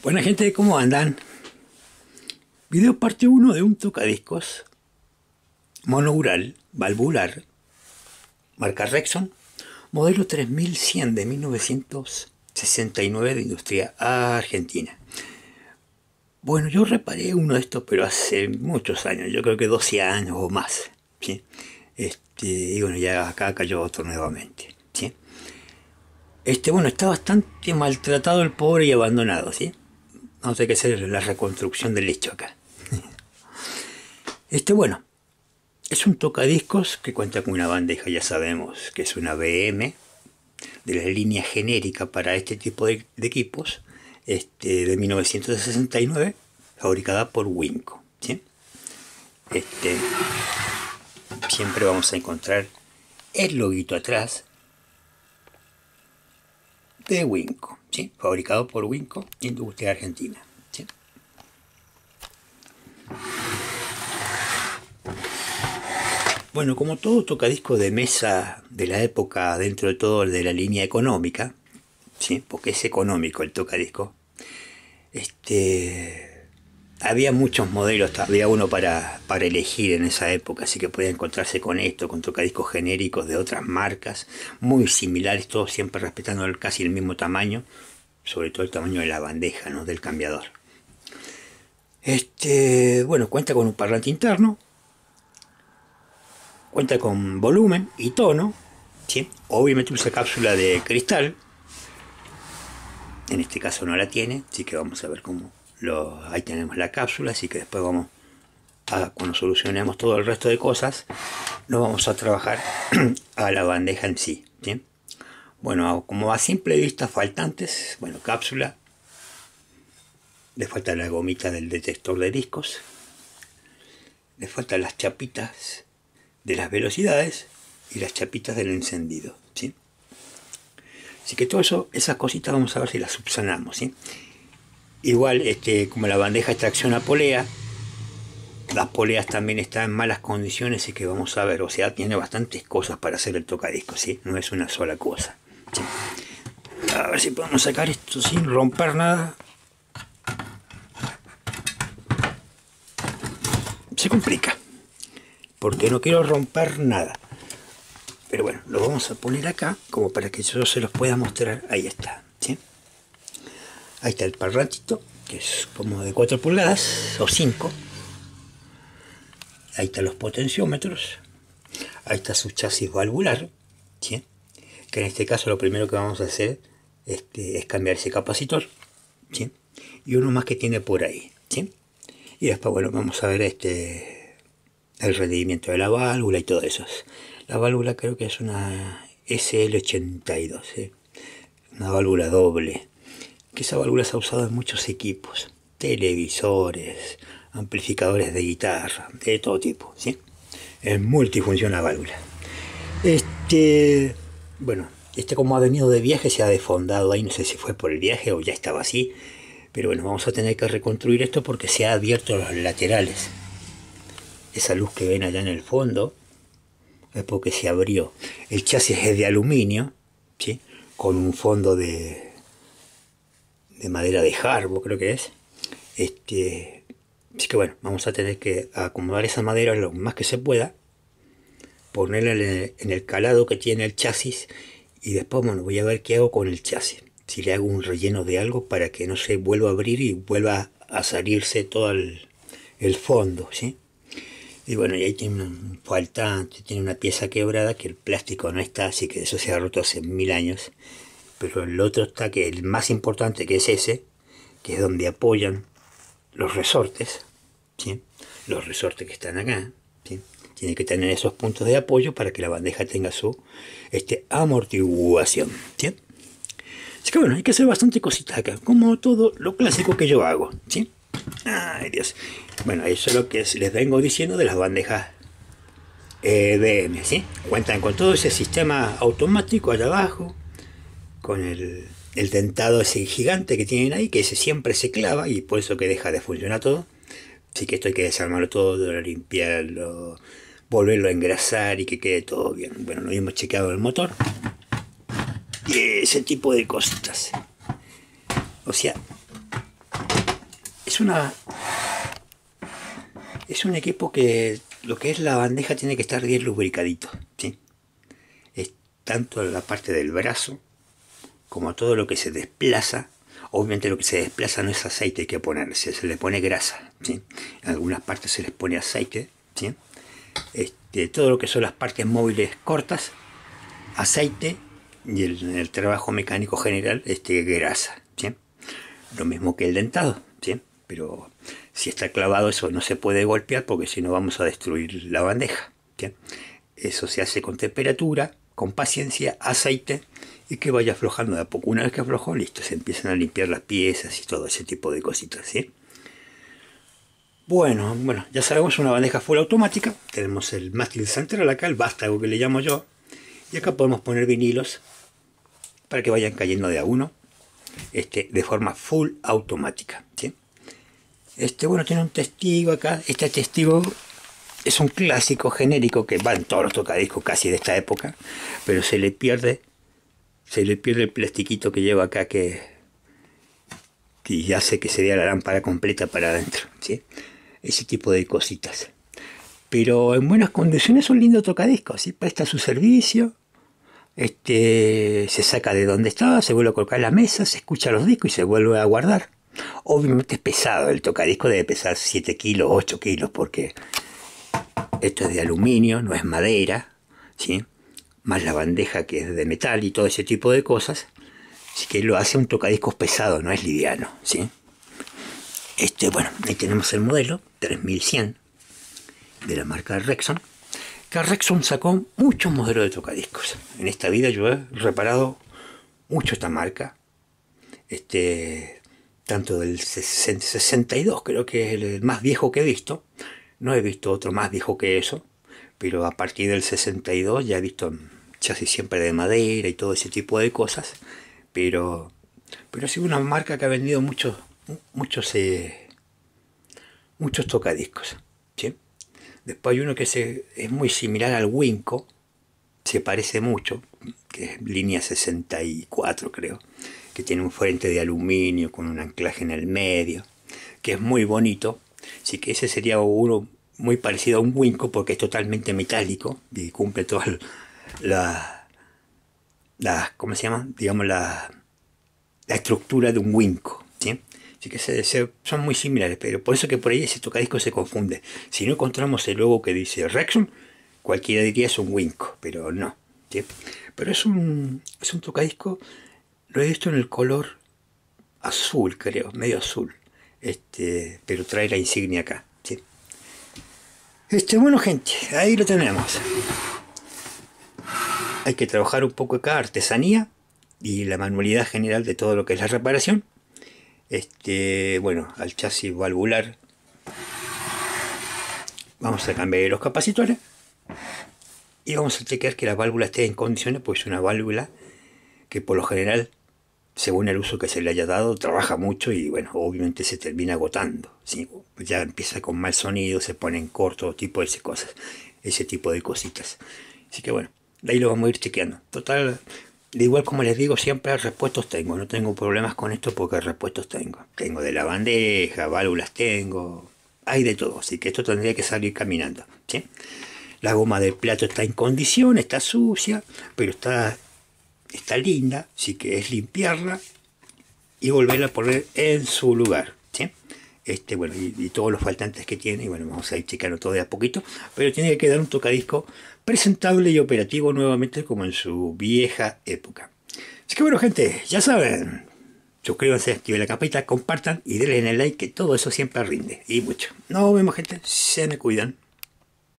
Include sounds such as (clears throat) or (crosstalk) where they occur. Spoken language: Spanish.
Buena gente, ¿cómo andan? Video parte 1 de un tocadiscos monoural, valvular, marca Rexon, modelo 3100 de 1969 de industria argentina. Bueno, yo reparé uno de estos, pero hace muchos años, yo creo que 12 años o más. ¿sí? Este, y bueno, ya acá cayó otro nuevamente. Este, bueno, está bastante maltratado el pobre y abandonado, ¿sí? Vamos a que hacer la reconstrucción del hecho acá. Este, bueno, es un tocadiscos que cuenta con una bandeja, ya sabemos que es una BM, de la línea genérica para este tipo de, equipos, este, de 1969, fabricada por Winco. Este, siempre vamos a encontrar el loguito atrás de Winco fabricado por Winco, industria argentina. Bueno, como todo tocadisco de mesa de la época, dentro de todo el de la línea económica, ¿sí? porque es económico el tocadisco, este, había muchos modelos, había uno para, elegir en esa época, así que podía encontrarse con esto, con tocadiscos genéricos de otras marcas, muy similares, todos siempre respetando casi el mismo tamaño, sobre todo el tamaño de la bandeja, ¿no? del cambiador. Este, bueno, cuenta con un parlante interno, cuenta con volumen y tono, ¿sí? obviamente usa cápsula de cristal, en este caso no la tiene, así que vamos a ver cómo, ahí tenemos la cápsula, así que después vamos a, cuando solucionemos todo el resto de cosas, lo vamos a trabajar (clears throat) a la bandeja en sí, Bueno, como a simple vista faltantes, bueno, cápsula, le falta la gomita del detector de discos, le falta las chapitas de las velocidades y las chapitas del encendido, Así que todo eso, esas cositas vamos a ver si las subsanamos, ¿sí? Igual, este, como la bandeja a polea, las poleas también están en malas condiciones y que vamos a ver, o sea, tiene bastantes cosas para hacer el tocadisco, ¿sí? No es una sola cosa. A ver si podemos sacar esto sin romper nada. Se complica, porque no quiero romper nada. Pero bueno, lo vamos a poner acá como para que yo se los pueda mostrar. Ahí está. Ahí está el parratito, que es como de 4 pulgadas o 5. Ahí están los potenciómetros. Ahí está su chasis valvular. Que en este caso lo primero que vamos a hacer este, es cambiar ese capacitor. Y uno más que tiene por ahí. Y después, bueno, vamos a ver este el rendimiento de la válvula y todo eso. La válvula creo que es una SL82. ¿eh? Una válvula doble que esa válvula se ha usado en muchos equipos, televisores, amplificadores de guitarra, de todo tipo, Es multifunción la válvula. Este, bueno, este como ha venido de viaje se ha defondado ahí, no sé si fue por el viaje o ya estaba así, pero bueno, vamos a tener que reconstruir esto porque se ha abierto los laterales. Esa luz que ven allá en el fondo es porque se abrió. El chasis es de aluminio, ¿sí? Con un fondo de de madera de jarbo, creo que es. Este, así que bueno, vamos a tener que acomodar esa madera lo más que se pueda, ponerla en el, calado que tiene el chasis y después, bueno, voy a ver qué hago con el chasis. Si le hago un relleno de algo para que no se vuelva a abrir y vuelva a salirse todo el, fondo, ¿sí? Y bueno, y ahí tiene tiene una pieza quebrada que el plástico no está, así que eso se ha roto hace mil años pero el otro está que el más importante que es ese, que es donde apoyan los resortes, los resortes que están acá, ¿sí? tiene que tener esos puntos de apoyo para que la bandeja tenga su este, amortiguación. Así que bueno, hay que hacer bastante cosita acá, como todo lo clásico que yo hago. Bueno, eso es lo que les vengo diciendo de las bandejas EDM. Eh, ¿sí? Cuentan con todo ese sistema automático allá abajo con el, el ese gigante que tienen ahí, que ese siempre se clava y por eso que deja de funcionar todo. Así que esto hay que desarmarlo todo, limpiarlo, volverlo a engrasar y que quede todo bien. Bueno, lo hemos chequeado el motor. Y ese tipo de cosas. O sea, es una... Es un equipo que lo que es la bandeja tiene que estar bien lubricadito, ¿sí? Es tanto la parte del brazo como todo lo que se desplaza, obviamente lo que se desplaza no es aceite que ponerse, se le pone grasa. En algunas partes se les pone aceite. ¿sí? Este, todo lo que son las partes móviles cortas, aceite y el, el trabajo mecánico general, este, grasa. ¿sí? Lo mismo que el dentado, pero si está clavado eso no se puede golpear porque si no vamos a destruir la bandeja. Eso se hace con temperatura, con paciencia, aceite y que vaya aflojando de a poco. Una vez que aflojó, listo, se empiezan a limpiar las piezas y todo ese tipo de cositas, ¿sí? Bueno, bueno, ya sabemos, una bandeja full automática. Tenemos el mástil central acá, el vástago que le llamo yo. Y acá podemos poner vinilos para que vayan cayendo de a uno. Este, de forma full automática. ¿sí? Este, bueno, tiene un testigo acá. Este testigo es un clásico genérico que va en todos los tocadiscos casi de esta época. Pero se le pierde se le pierde el plastiquito que lleva acá que, que hace que se vea la lámpara completa para adentro. ¿sí? Ese tipo de cositas. Pero en buenas condiciones es un lindo tocadisco, ¿sí? presta su servicio, este, se saca de donde estaba, se vuelve a colocar en la mesa, se escucha los discos y se vuelve a guardar. Obviamente es pesado, el tocadisco debe pesar 7 kilos, 8 kilos, porque esto es de aluminio, no es madera, ¿sí? más la bandeja que es de metal y todo ese tipo de cosas. Así que lo hace un tocadiscos pesado, no es liviano, ¿sí? Este, bueno, ahí tenemos el modelo 3100 de la marca Rexon. Que Rexon sacó muchos modelos de tocadiscos. En esta vida yo he reparado mucho esta marca. Este, tanto del 62, creo que es el más viejo que he visto. No he visto otro más viejo que eso, pero a partir del 62 ya he visto chasis siempre de madera y todo ese tipo de cosas, pero, pero ha una marca que ha vendido muchos, muchos, eh, muchos tocadiscos. ¿sí? Después hay uno que se, es muy similar al Winco, se parece mucho, que es línea 64 creo, que tiene un frente de aluminio con un anclaje en el medio, que es muy bonito, así que ese sería uno muy parecido a un Winco porque es totalmente metálico y cumple todas la, la ¿cómo se llama? Digamos, la, la estructura de un Winco, ¿sí? que se, son muy similares, pero por eso que por ahí ese tocadisco se confunde. Si no encontramos el logo que dice Rexum, cualquiera diría es un Winco, pero no. Pero es un, es un tocadisco, lo he visto en el color azul, creo, medio azul. Este, pero trae la insignia acá. Este, bueno, gente, ahí lo tenemos hay que trabajar un poco acá artesanía y la manualidad general de todo lo que es la reparación. Este, bueno, al chasis valvular vamos a cambiar los capacitores y vamos a chequear que la válvula esté en condiciones, pues una válvula que por lo general, según el uso que se le haya dado, trabaja mucho y bueno, obviamente se termina agotando. ¿sí? Ya empieza con mal sonido, se pone en corto, tipo de cosas, ese tipo de cositas. Así que bueno, de ahí lo vamos a ir chequeando. Total, igual como les digo, siempre repuestos tengo, no tengo problemas con esto porque repuestos tengo. Tengo de la bandeja, válvulas tengo, hay de todo, así que esto tendría que salir caminando. ¿sí? La goma del plato está en condición, está sucia, pero está, está linda, así que es limpiarla y volverla a poner en su lugar este, bueno, y, todos los faltantes que tiene, y bueno, vamos a ir checando todo de a poquito, pero tiene que quedar un tocadisco presentable y operativo nuevamente como en su vieja época. Así que bueno, gente, ya saben, suscríbanse, activen la campanita, compartan y denle en el like, que todo eso siempre rinde, y mucho. Nos vemos, gente, se me cuidan.